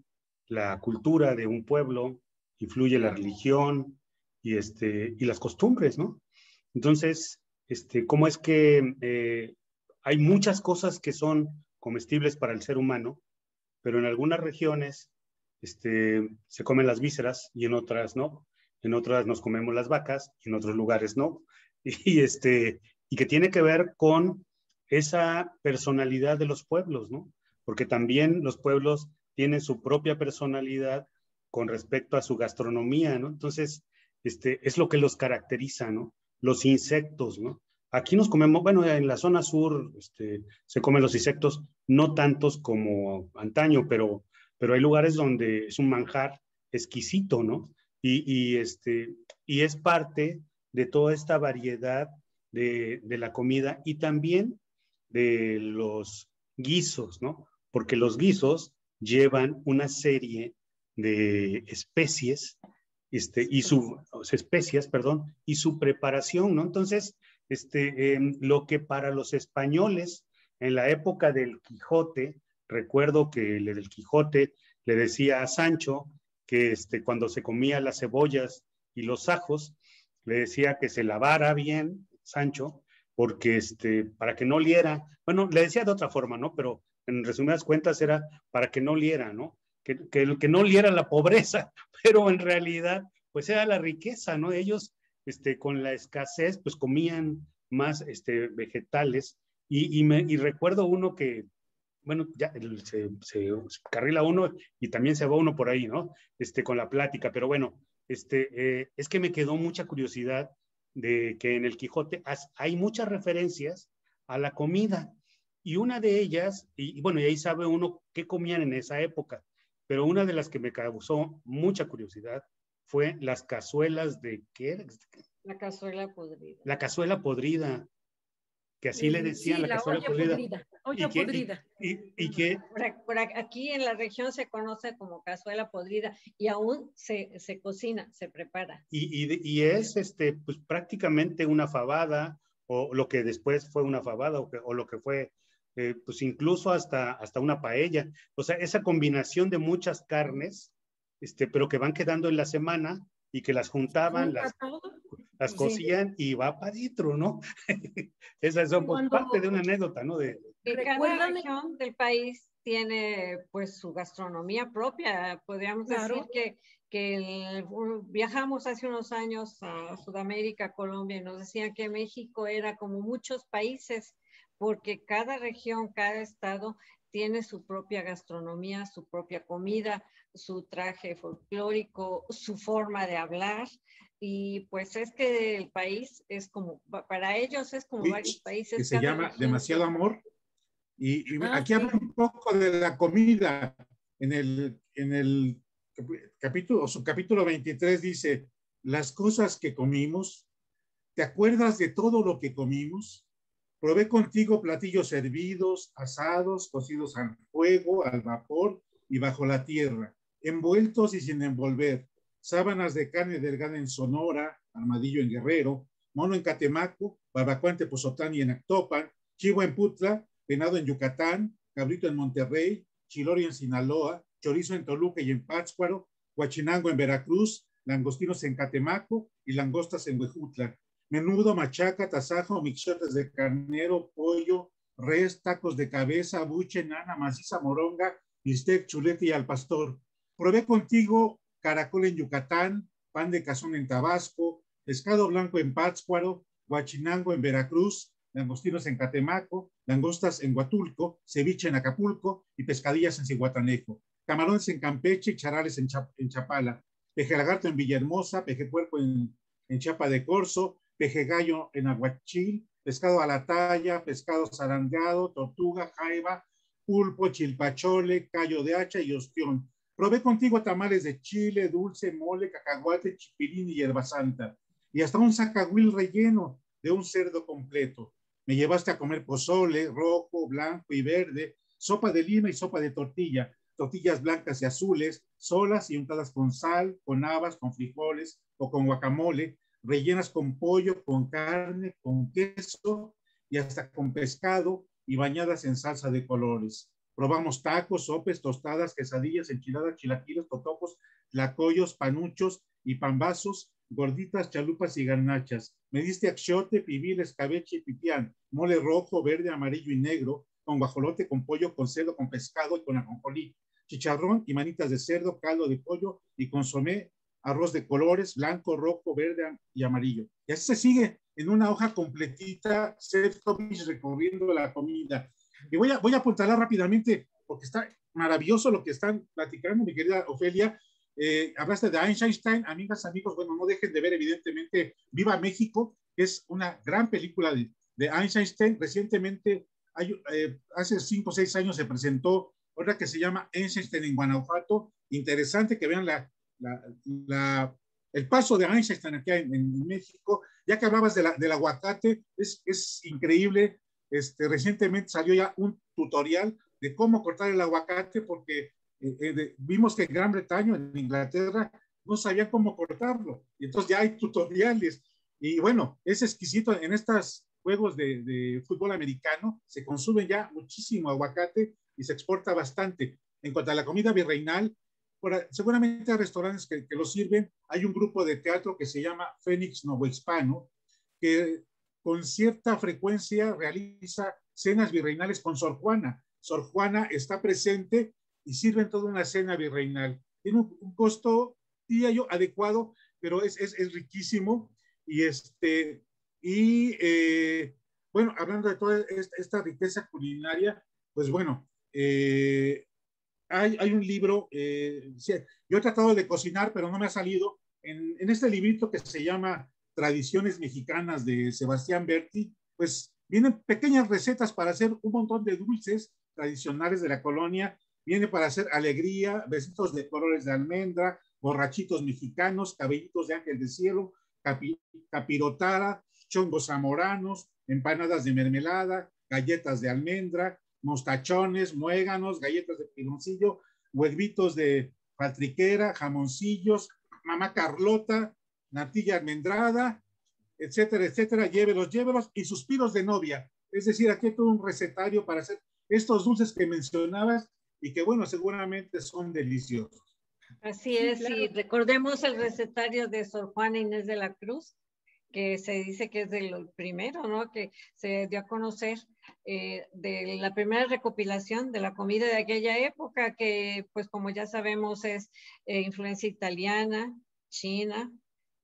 la cultura de un pueblo, influye la religión y, este, y las costumbres, ¿no? Entonces, este, ¿cómo es que eh, hay muchas cosas que son comestibles para el ser humano, pero en algunas regiones este, se comen las vísceras y en otras no. En otras nos comemos las vacas y en otros lugares no. Y, este, y que tiene que ver con esa personalidad de los pueblos, ¿no? Porque también los pueblos tienen su propia personalidad con respecto a su gastronomía, ¿no? Entonces, este, es lo que los caracteriza, ¿no? Los insectos, ¿no? Aquí nos comemos, bueno, en la zona sur este, se comen los insectos, no tantos como antaño, pero, pero hay lugares donde es un manjar exquisito, ¿no? Y, este, y es parte de toda esta variedad de, la comida y también de los guisos, ¿no? Porque los guisos llevan una serie de especies, este, y perdón, y su preparación, ¿no? Entonces, este, em, lo que para los españoles en la época del Quijote, recuerdo que el, del Quijote le decía a Sancho que este, cuando se comía las cebollas y los ajos, le decía que se lavara bien, Sancho, porque este, para que no liera, bueno, le decía de otra forma, ¿no? Pero en resumidas cuentas era para que no liera, ¿no? Que, que, que no liera la pobreza, pero en realidad, pues era la riqueza, ¿no? Ellos este, con la escasez, pues comían más este, vegetales. Y, me, recuerdo uno que, bueno, ya se, carrila uno y también se va uno por ahí, ¿no? Este, con la plática, pero bueno, este, eh, es que me quedó mucha curiosidad de que en el Quijote hay muchas referencias a la comida y una de ellas, y bueno, y ahí sabe uno qué comían en esa época, pero una de las que me causó mucha curiosidad fue las cazuelas de qué? La cazuela podrida. La cazuela podrida. Que así le mm, decían la, cazuela podrida. Olla ¿Y podrida. Y, aquí en la región se conoce como cazuela podrida y aún se, cocina, se prepara. Y, es este, pues, prácticamente una fabada o lo que después fue una fabada o, lo que fue eh, pues incluso hasta, hasta una paella. O sea, esa combinación de muchas carnes este, pero que van quedando en la semana y que las juntaban, las, las pues cosían y va para adentro, ¿no? Esa es parte de una anécdota, ¿no? De, cada región del país tiene pues su gastronomía propia, podríamos decir que, viajamos hace unos años a Sudamérica, Colombia, y nos decían que México era como muchos países, porque cada región, cada estado tiene su propia gastronomía, su propia comida, su traje folclórico, su forma de hablar. Y pues es que el país es como, para ellos es como varios países. Que se llama Demasiado Amor. Y, ah, aquí habla un poco de la comida. En el, en el capítulo, su capítulo 23 dice, las cosas que comimos, ¿te acuerdas de todo lo que comimos? Probé contigo platillos hervidos, asados, cocidos al fuego, al vapor y bajo la tierra envueltos y sin envolver, sábanas de carne delgada en Sonora, armadillo en Guerrero, mono en Catemaco, barbacoa en y en Actopan, chivo en Putla, venado en Yucatán, cabrito en Monterrey, chilorio en Sinaloa, chorizo en Toluca y en Pátzcuaro, huachinango en Veracruz, langostinos en Catemaco y langostas en Huejutla. Menudo, machaca, tasajo, mixotes de carnero, pollo, res, tacos de cabeza, buche, nana, maciza, moronga, bistec, chulete y al pastor. Probé contigo caracol en Yucatán, pan de cazón en Tabasco, pescado blanco en Pátzcuaro, guachinango en Veracruz, langostinos en Catemaco, langostas en Huatulco, ceviche en Acapulco y pescadillas en Cihuatanejo, camarones en Campeche y charales en, Chapala, peje lagarto en Villahermosa, peje en, en chapa de Corzo, gallo en Aguachil, pescado a la talla, pescado zarangado, tortuga, jaiba, pulpo, chilpachole, callo de hacha y ostión. Probé contigo tamales de chile, dulce, mole, cacahuate, chipirín y hierba santa, y hasta un zacahuil relleno de un cerdo completo. Me llevaste a comer pozole, rojo, blanco y verde, sopa de lima y sopa de tortilla, tortillas blancas y azules, solas y untadas con sal, con habas, con frijoles o con guacamole, rellenas con pollo, con carne, con queso y hasta con pescado y bañadas en salsa de colores. Probamos tacos, sopes, tostadas, quesadillas, enchiladas, chilaquiles, totopos, lacoyos, panuchos y pambazos, gorditas, chalupas y garnachas. Me diste axiote, pibil, escabeche y pipián, mole rojo, verde, amarillo y negro, con guajolote, con pollo, con cerdo, con pescado y con ajonjolí, chicharrón y manitas de cerdo, caldo de pollo y consomé, arroz de colores, blanco, rojo, verde y amarillo. Y así se sigue en una hoja completita, recorriendo la comida. Y voy a, voy a apuntarla rápidamente, porque está maravilloso lo que están platicando, mi querida Ofelia. Eh, hablaste de Einstein, amigas, amigos, bueno, no dejen de ver, evidentemente, Viva México, que es una gran película de, de Einstein. Recientemente, hay, eh, hace cinco o seis años, se presentó otra que se llama Einstein en Guanajuato. Interesante que vean la, la, el paso de Einstein aquí en, México. Ya que hablabas de la, del aguacate, es, es increíble este, recientemente salió ya un tutorial de cómo cortar el aguacate porque eh, eh, vimos que en Gran Bretaña, en Inglaterra, no sabía cómo cortarlo. Y entonces ya hay tutoriales. Y bueno, es exquisito. En estos juegos de, fútbol americano se consume ya muchísimo aguacate y se exporta bastante. En cuanto a la comida virreinal, seguramente hay restaurantes que, lo sirven. Hay un grupo de teatro que se llama Fénix Hispano, que con cierta frecuencia realiza cenas virreinales con Sor Juana. Sor Juana está presente y sirve en toda una cena virreinal. Tiene un, costo, diría yo, adecuado, pero es, riquísimo. Y, este, y eh, bueno, hablando de toda esta riqueza culinaria, pues bueno, eh, hay, un libro, eh, yo he tratado de cocinar, pero no me ha salido, en, en este librito que se llama tradiciones mexicanas de Sebastián Berti, pues vienen pequeñas recetas para hacer un montón de dulces tradicionales de la colonia, viene para hacer alegría, besitos de colores de almendra, borrachitos mexicanos, cabellitos de ángel de cielo, capirotada, chongos zamoranos, empanadas de mermelada, galletas de almendra, mostachones, muéganos, galletas de pironcillo, huevitos de patriquera, jamoncillos, mamá Carlota, natilla almendrada, etcétera, etcétera, llévelos, llévelos, y suspiros de novia. Es decir, aquí tengo todo un recetario para hacer estos dulces que mencionabas y que, bueno, seguramente son deliciosos. Así es, y recordemos el recetario de Sor Juana Inés de la Cruz, que se dice que es del primero, ¿no? Que se dio a conocer eh, de la primera recopilación de la comida de aquella época, que pues como ya sabemos es eh, influencia italiana, china,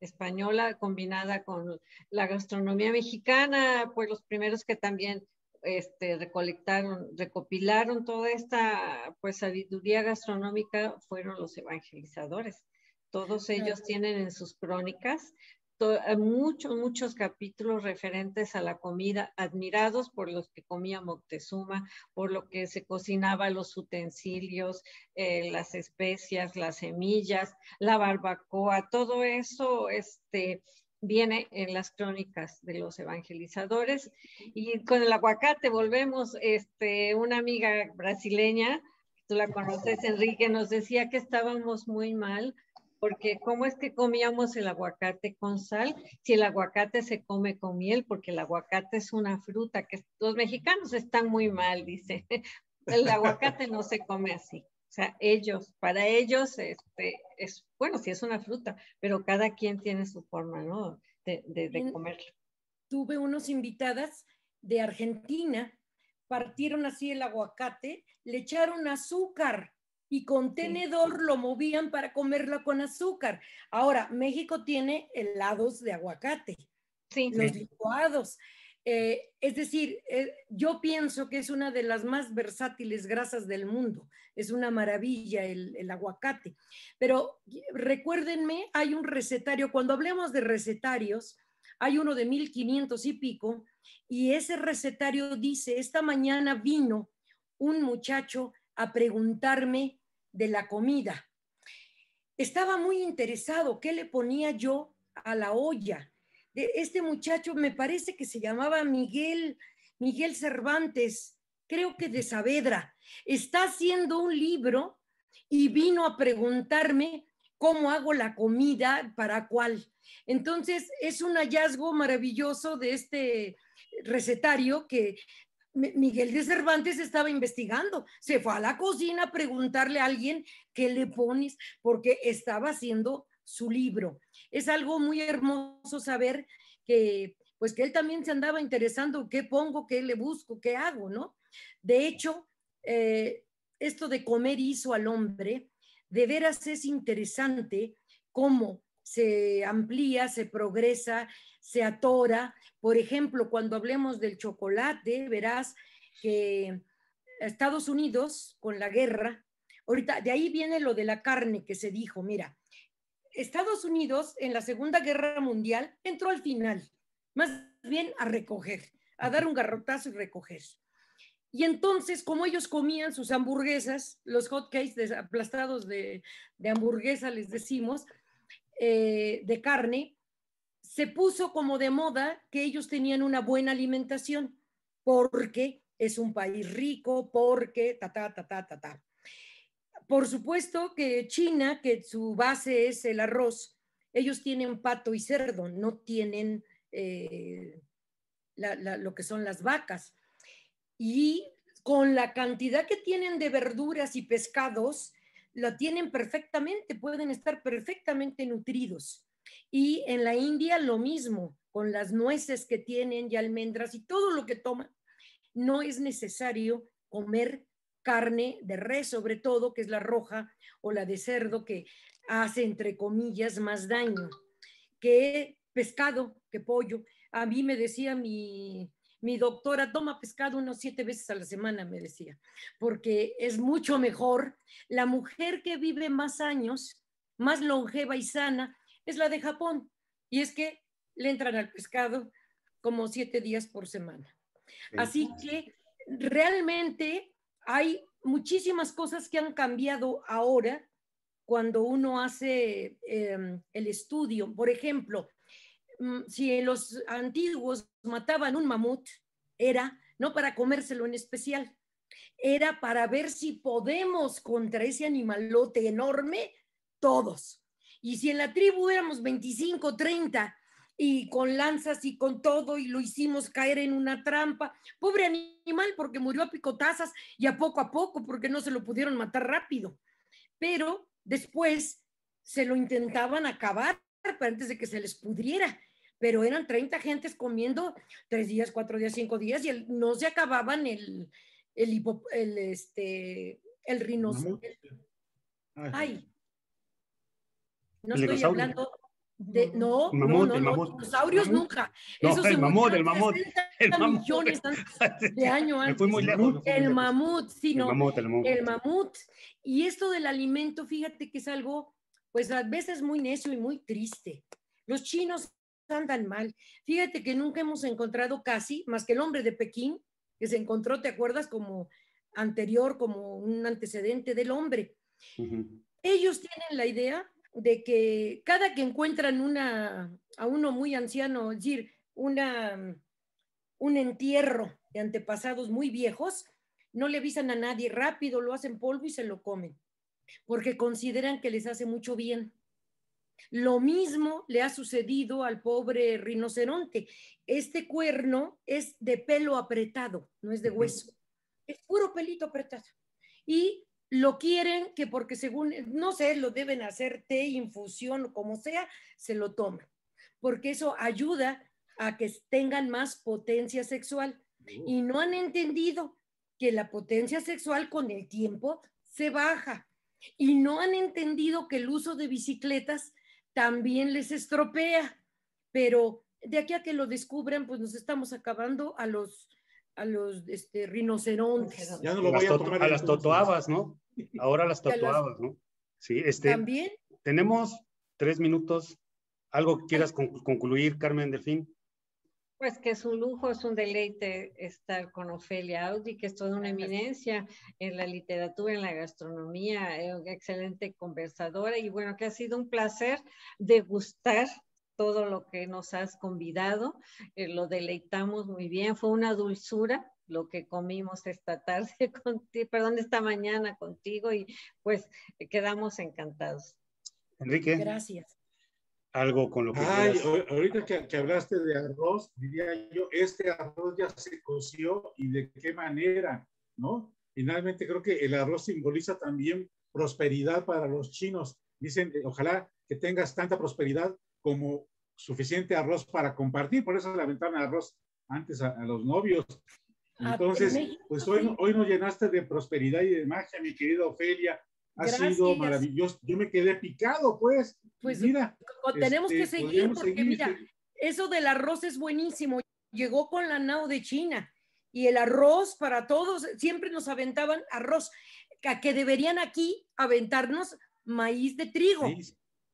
española combinada con la gastronomía mexicana, pues los primeros que también este, recolectaron, recopilaron toda esta pues sabiduría gastronómica fueron los evangelizadores. Todos ellos tienen en sus crónicas eh, muchos, muchos capítulos referentes a la comida, admirados por los que comía Moctezuma, por lo que se cocinaba, los utensilios, eh, las especias, las semillas, la barbacoa, todo eso este, viene en las crónicas de los evangelizadores. Y con el aguacate volvemos, este, una amiga brasileña, tú la conoces, Enrique, nos decía que estábamos muy mal porque ¿cómo es que comíamos el aguacate con sal si el aguacate se come con miel? Porque el aguacate es una fruta que los mexicanos están muy mal, dice. El aguacate no se come así. O sea, ellos, para ellos, este, es, bueno, sí es una fruta, pero cada quien tiene su forma, ¿no? De, de comerlo. Tuve unos invitadas de Argentina, partieron así el aguacate, le echaron azúcar y con tenedor lo movían para comerla con azúcar. Ahora, México tiene helados de aguacate, los licuados. Eh, es decir, eh, yo pienso que es una de las más versátiles grasas del mundo. Es una maravilla el, el, aguacate. Pero recuérdenme, hay un recetario, cuando hablemos de recetarios, hay uno de 1500 y pico, y ese recetario dice, esta mañana vino un muchacho a preguntarme de la comida. Estaba muy interesado qué le ponía yo a la olla. De este muchacho me parece que se llamaba Miguel, Miguel Cervantes, creo que de Saavedra. Está haciendo un libro y vino a preguntarme cómo hago la comida para cuál. Entonces, es un hallazgo maravilloso de este recetario que Miguel de Cervantes estaba investigando, se fue a la cocina a preguntarle a alguien qué le pones, porque estaba haciendo su libro. Es algo muy hermoso saber que, pues que él también se andaba interesando qué pongo, qué le busco, qué hago, ¿no? De hecho, eh, esto de comer hizo al hombre, de veras es interesante cómo se amplía, se progresa, se atora. Por ejemplo, cuando hablemos del chocolate, verás que Estados Unidos, con la guerra, ahorita de ahí viene lo de la carne que se dijo, mira, Estados Unidos en la Segunda Guerra Mundial entró al final, más bien a recoger, a dar un garrotazo y recoger. Y entonces, como ellos comían sus hamburguesas, los hot cakes aplastados de, de hamburguesa, les decimos, eh, de carne, se puso como de moda que ellos tenían una buena alimentación porque es un país rico, porque ta, ta, ta, ta, ta, ta. Por supuesto que China, que su base es el arroz, ellos tienen pato y cerdo, no tienen eh, lo que son las vacas. Y con la cantidad que tienen de verduras y pescados, lo tienen perfectamente, pueden estar perfectamente nutridos. Y en la India lo mismo, con las nueces que tienen y almendras y todo lo que toman. No es necesario comer carne de res, sobre todo, que es la roja o la de cerdo, que hace, entre comillas, más daño que pescado, que pollo. A mí me decía mi mi doctora, toma pescado unos siete veces a la semana, me decía, porque es mucho mejor. La mujer que vive más años, más longeva y sana, es la de Japón. Y es que le entran al pescado como siete días por semana. Así que realmente hay muchísimas cosas que han cambiado ahora cuando uno hace em, el estudio. Por ejemplo, Mm, si los antiguos mataban un mamut, era no para comérselo en especial, era para ver si podemos contra ese animalote enorme todos. Y si en la tribu éramos 25, 30 y con lanzas y con todo y lo hicimos caer en una trampa, pobre animal porque murió a picotazas y a poco a poco porque no se lo pudieron matar rápido. Pero después se lo intentaban acabar antes de que se les pudriera. Pero eran 30 gentes comiendo tres días, cuatro días, cinco días y el, no se acababan el, el, el, este, el rinoceronte. Ay. No estoy hablando de. No, mamut, no, no, no, dinosaurios nunca. No, el mamut, el mamut. El mamut. Millones de años antes. el mamut, sí, no. mamut, el mamut. El mamut. Y esto del alimento, fíjate que es algo pues a veces muy necio y muy triste. Los chinos andan mal. Fíjate que nunca hemos encontrado casi, más que el hombre de Pekín, que se encontró, ¿te acuerdas? Como anterior, como un antecedente del hombre. Ellos tienen la idea de que cada que encuentran una, a uno muy anciano, es decir, una, un entierro de antepasados muy viejos, no le avisan a nadie, rápido lo hacen polvo y se lo comen porque consideran que les hace mucho bien. Lo mismo le ha sucedido al pobre rinoceronte. Este cuerno es de pelo apretado, no es de hueso. Es puro pelito apretado. Y lo quieren que porque según, no sé, lo deben hacer té, infusión, como sea, se lo toman. Porque eso ayuda a que tengan más potencia sexual. Y no han entendido que la potencia sexual con el tiempo se baja y no han entendido que el uso de bicicletas también les estropea, pero de aquí a que lo descubran, pues nos estamos acabando a los, a los este, rinocerontes. a, las totoabas, ¿no? Ahora las totoabas, ¿no? Sí, este. También. Tenemos tres minutos. ¿Algo que quieras concluir, Carmen Delfín? Pues que es un lujo, es un deleite estar con Ofelia Audi, que es toda una eminencia en la literatura, en la gastronomía, eh, excelente conversadora y bueno, que ha sido un placer degustar todo lo que nos has convidado, eh, lo deleitamos muy bien, fue una dulzura lo que comimos esta tarde contigo, perdón, esta mañana contigo y pues eh, quedamos encantados. Enrique. Gracias algo con lo que... Ay, ahorita que, hablaste de arroz, diría yo, este arroz ya se coció y de qué manera, ¿no? Finalmente creo que el arroz simboliza también prosperidad para los chinos. Dicen, eh, ojalá que tengas tanta prosperidad como suficiente arroz para compartir, por eso la ventana de arroz antes a, los novios. Ah, Entonces, pues hoy, hoy nos llenaste de prosperidad y de magia, mi querida Ofelia. Ha sido maravilloso. Yo me quedé picado, pues. Pues mira. Tenemos que este, seguir porque mira, eso del arroz es buenísimo. Llegó con la NAO de China y el arroz para todos, siempre nos aventaban arroz, que deberían aquí aventarnos maíz de trigo.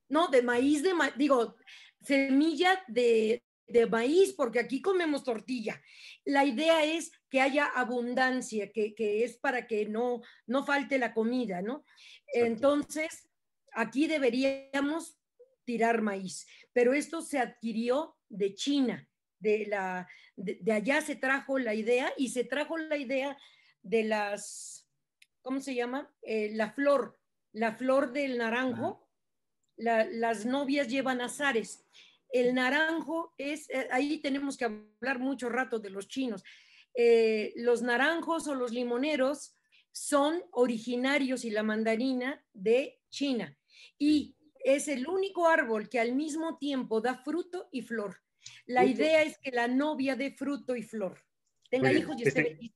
No, de maíz de, digo, semilla de, de maíz, porque aquí comemos tortilla. La idea es que haya abundancia, que, es para que no, no falte la comida, ¿no? Entonces, aquí deberíamos tirar maíz, pero esto se adquirió de China, de, la, de, allá se trajo la idea y se trajo la idea de las, ¿cómo se llama? Eh, la flor, la flor del naranjo, las novias llevan azares el naranjo es, eh, ahí tenemos que hablar mucho rato de los chinos. Eh, los naranjos o los limoneros son originarios y la mandarina de China. Y es el único árbol que al mismo tiempo da fruto y flor. La idea es que la novia dé fruto y flor. Tenga hijos y esté este,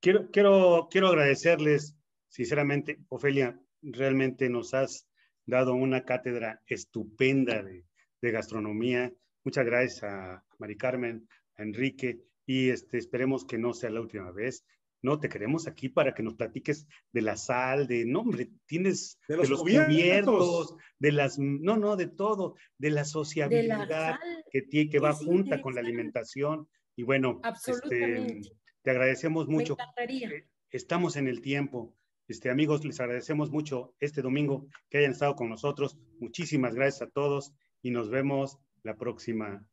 Quiero, quiero, quiero agradecerles, sinceramente, Ofelia, realmente nos has dado una cátedra estupenda de, de gastronomía. Muchas gracias a Mari Carmen, a Enrique, y este, esperemos que no sea la última vez. No, te queremos aquí para que nos platiques de la sal, de, no, hombre, tienes de los, cubiertos, de las, no, no, de todo, de la sociabilidad que, tiene, que, va junta con la alimentación. Y bueno, este, te agradecemos mucho. Eh, estamos en el tiempo. Este, amigos, les agradecemos mucho este domingo que hayan estado con nosotros. Muchísimas gracias a todos y nos vemos la próxima